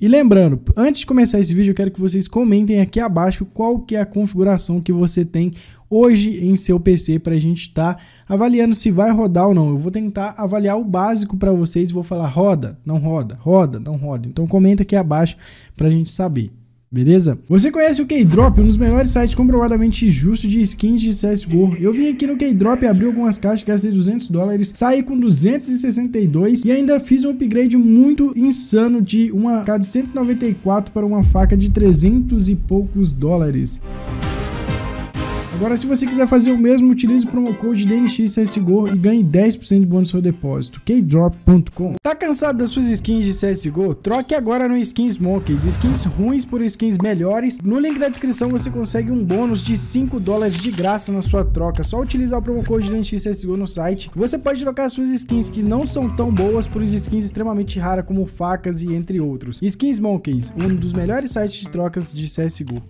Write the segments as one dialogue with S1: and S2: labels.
S1: E lembrando, antes de começar esse vídeo, eu quero que vocês comentem aqui abaixo qual que é a configuração que você tem hoje em seu PC para a gente estar tá avaliando se vai rodar ou não. Eu vou tentar avaliar o básico para vocês, e vou falar roda, não roda, roda, não roda. Então comenta aqui abaixo para a gente saber beleza? Você conhece o K-Drop, um dos melhores sites comprovadamente justos de skins de CSGO. Eu vim aqui no K-Drop, abri algumas caixas, gastei é 200 dólares, saí com 262 e ainda fiz um upgrade muito insano de uma K de 194 para uma faca de 300 e poucos dólares. Agora, se você quiser fazer o mesmo, utilize o promo code DNXCSGO e ganhe 10% de bônus no seu depósito. kdrop.com Tá cansado das suas skins de CSGO? Troque agora no Skins Monkeys. Skins ruins por skins melhores. No link da descrição você consegue um bônus de 5 dólares de graça na sua troca. Só utilizar o promo code DNXCSGO no site. Você pode trocar suas skins que não são tão boas por skins extremamente raras como facas e entre outros. Skins Monkeys, um dos melhores sites de trocas de CSGO.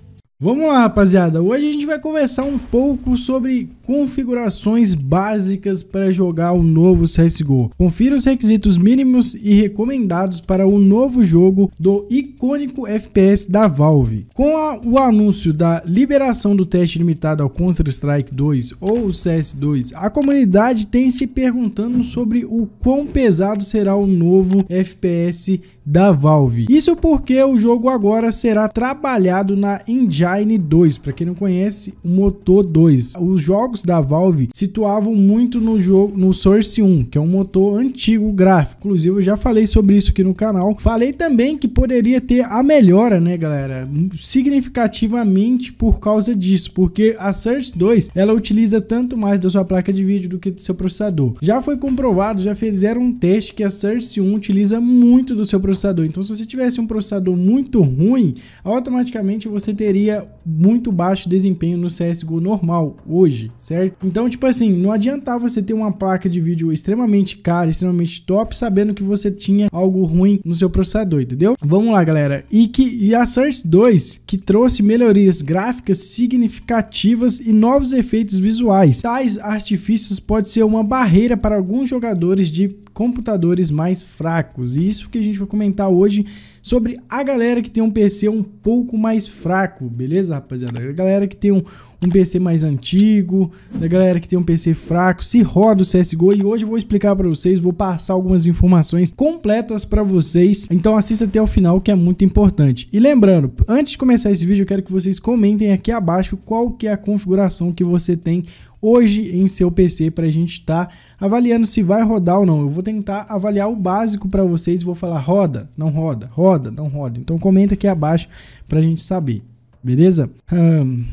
S1: Vamos lá, rapaziada. Hoje a gente vai conversar um pouco sobre configurações básicas para jogar o novo CSGO. Confira os requisitos mínimos e recomendados para o novo jogo do icônico FPS da Valve. Com a, o anúncio da liberação do teste limitado ao Counter-Strike 2 ou CS2, a comunidade tem se perguntando sobre o quão pesado será o novo FPS da Valve. Isso porque o jogo agora será trabalhado na engine Engine 2, para quem não conhece, o motor 2. Os jogos da Valve situavam muito no jogo no Source 1, que é um motor antigo gráfico. Inclusive, eu já falei sobre isso aqui no canal. Falei também que poderia ter a melhora, né, galera? Significativamente por causa disso, porque a Source 2 ela utiliza tanto mais da sua placa de vídeo do que do seu processador. Já foi comprovado, já fizeram um teste que a Source 1 utiliza muito do seu processador. Então, se você tivesse um processador muito ruim, automaticamente você teria muito baixo desempenho no CSGO normal hoje, certo? Então, tipo assim, não adiantar você ter uma placa de vídeo extremamente cara, extremamente top, sabendo que você tinha algo ruim no seu processador, entendeu? Vamos lá, galera. E que e a Search 2, que trouxe melhorias gráficas significativas e novos efeitos visuais. Tais artifícios pode ser uma barreira para alguns jogadores de computadores mais fracos. E isso que a gente vai comentar hoje sobre a galera que tem um PC um pouco mais fraco, beleza, rapaziada? A galera que tem um, um PC mais antigo, da galera que tem um PC fraco, se roda o CSGO e hoje eu vou explicar para vocês, vou passar algumas informações completas para vocês. Então assista até o final que é muito importante. E lembrando, antes de começar esse vídeo, eu quero que vocês comentem aqui abaixo qual que é a configuração que você tem hoje em seu PC para a gente estar tá avaliando se vai rodar ou não. Eu vou tentar avaliar o básico para vocês, e vou falar roda, não roda, roda, não roda. Então comenta aqui abaixo para a gente saber, beleza? Hum...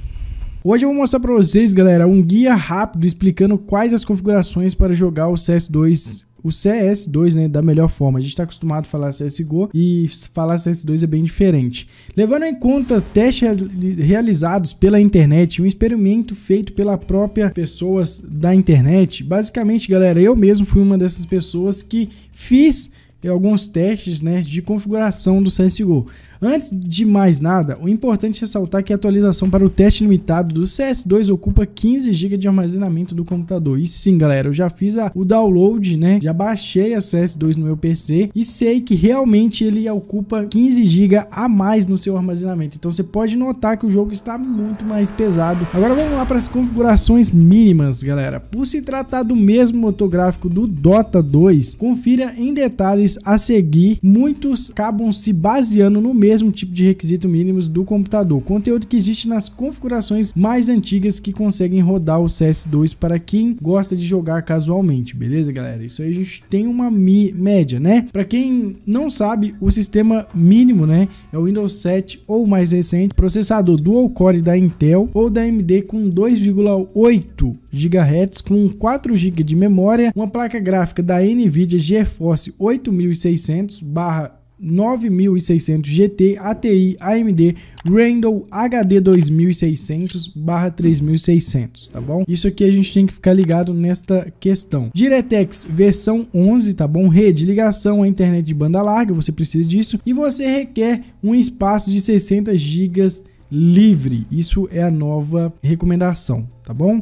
S1: Hoje eu vou mostrar para vocês, galera, um guia rápido explicando quais as configurações para jogar o CS2 o CS2 né, da melhor forma. A gente está acostumado a falar CSGO e falar CS2 é bem diferente. Levando em conta testes realizados pela internet, um experimento feito pela própria pessoas da internet, basicamente, galera, eu mesmo fui uma dessas pessoas que fiz eh, alguns testes né, de configuração do CSGO. Antes de mais nada, o importante é ressaltar que a atualização para o teste limitado do CS2 ocupa 15 GB de armazenamento do computador. E sim, galera, eu já fiz a, o download, né? Já baixei a CS2 no meu PC e sei que realmente ele ocupa 15 GB a mais no seu armazenamento. Então você pode notar que o jogo está muito mais pesado. Agora vamos lá para as configurações mínimas, galera. Por se tratar do mesmo motor gráfico do Dota 2, confira em detalhes a seguir. Muitos acabam se baseando no mesmo mesmo tipo de requisito mínimos do computador, conteúdo que existe nas configurações mais antigas que conseguem rodar o CS2 para quem gosta de jogar casualmente, beleza galera? Isso aí a gente tem uma média, né? Para quem não sabe, o sistema mínimo, né, é o Windows 7 ou mais recente, processador dual core da Intel ou da AMD com 2,8 GHz com 4 GB de memória, uma placa gráfica da NVIDIA GeForce 8600/barra 9600 GT, ATI, AMD, Randall HD 2600/3600, tá bom? Isso aqui a gente tem que ficar ligado nesta questão. DirectX versão 11, tá bom? Rede, ligação à internet de banda larga, você precisa disso e você requer um espaço de 60 GB livre. Isso é a nova recomendação, tá bom?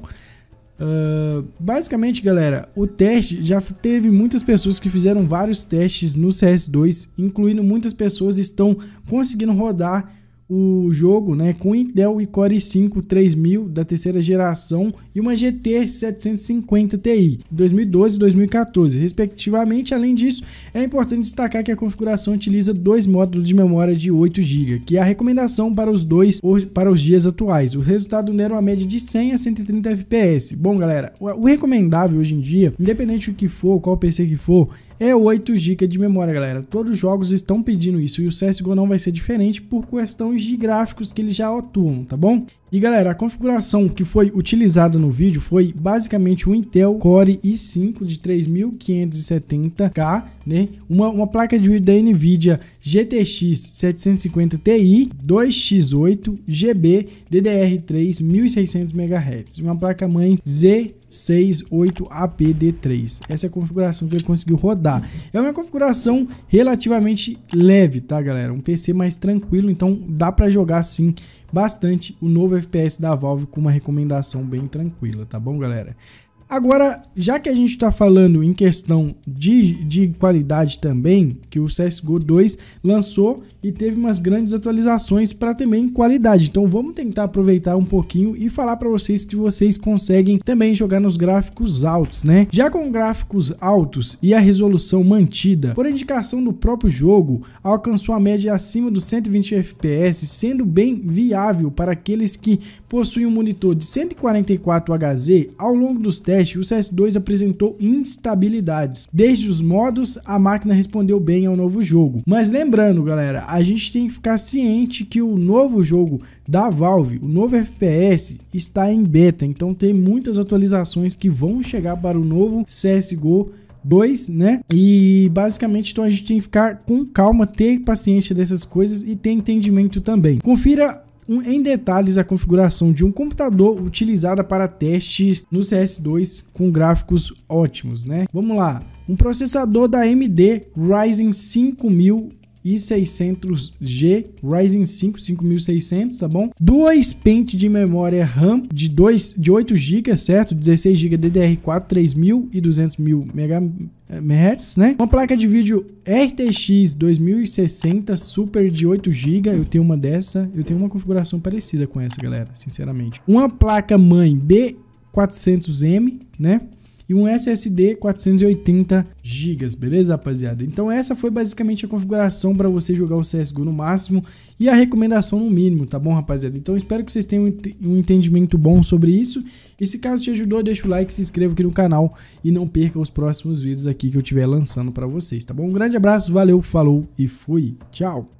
S1: Uh, basicamente, galera, o teste já teve muitas pessoas que fizeram vários testes no CS2, incluindo muitas pessoas estão conseguindo rodar o jogo né, com Intel e Core i5 3000 da terceira geração e uma GT 750 Ti 2012 e 2014, respectivamente. Além disso, é importante destacar que a configuração utiliza dois módulos de memória de 8 GB, que é a recomendação para os dois para os dias atuais. O resultado deram uma média de 100 a 130 FPS. Bom, galera, o recomendável hoje em dia, independente do que for, qual PC que for, é 8 GB de memória, galera. Todos os jogos estão pedindo isso e o CSGO não vai ser diferente por questão tipos de gráficos que eles já atuam, tá bom? E galera, a configuração que foi utilizada no vídeo foi basicamente o Intel Core i5 de 3570K, né? Uma, uma placa de vídeo da NVIDIA GTX 750 Ti 2x8 GB DDR3 1600 MHz. Uma placa-mãe Z 68APD3. Essa é a configuração que ele conseguiu rodar. É uma configuração relativamente leve, tá, galera? Um PC mais tranquilo, então dá para jogar sim bastante o novo FPS da Valve com uma recomendação bem tranquila, tá bom, galera? Agora, já que a gente está falando em questão de, de qualidade também, que o CSGO 2 lançou e teve umas grandes atualizações para também qualidade. Então vamos tentar aproveitar um pouquinho e falar para vocês que vocês conseguem também jogar nos gráficos altos, né? Já com gráficos altos e a resolução mantida, por indicação do próprio jogo, alcançou a média acima dos 120 FPS, sendo bem viável para aqueles que possuem um monitor de 144 Hz ao longo dos testes teste, o CS2 apresentou instabilidades. Desde os modos, a máquina respondeu bem ao novo jogo. Mas lembrando, galera, a gente tem que ficar ciente que o novo jogo da Valve, o novo FPS, está em beta, então tem muitas atualizações que vão chegar para o novo CSGO 2, né? E basicamente, então a gente tem que ficar com calma, ter paciência dessas coisas e ter entendimento também. Confira em detalhes a configuração de um computador utilizada para testes no CS2 com gráficos ótimos, né? Vamos lá. Um processador da AMD Ryzen 5000 i 600G Ryzen 5 5600, tá bom? 2 pente de memória RAM de dois de 8 GB, certo? 16 GB DDR4 3000 e mil MHz, eh, né? Uma placa de vídeo RTX 2060 Super de 8 GB, eu tenho uma dessa, eu tenho uma configuração parecida com essa, galera, sinceramente. Uma placa mãe B400M, né? e um SSD 480 GB, beleza, rapaziada? Então essa foi basicamente a configuração para você jogar o CSGO no máximo e a recomendação no mínimo, tá bom, rapaziada? Então espero que vocês tenham um entendimento bom sobre isso. E se caso te ajudou, deixa o like, se inscreva aqui no canal e não perca os próximos vídeos aqui que eu estiver lançando para vocês, tá bom? Um grande abraço, valeu, falou e fui. Tchau.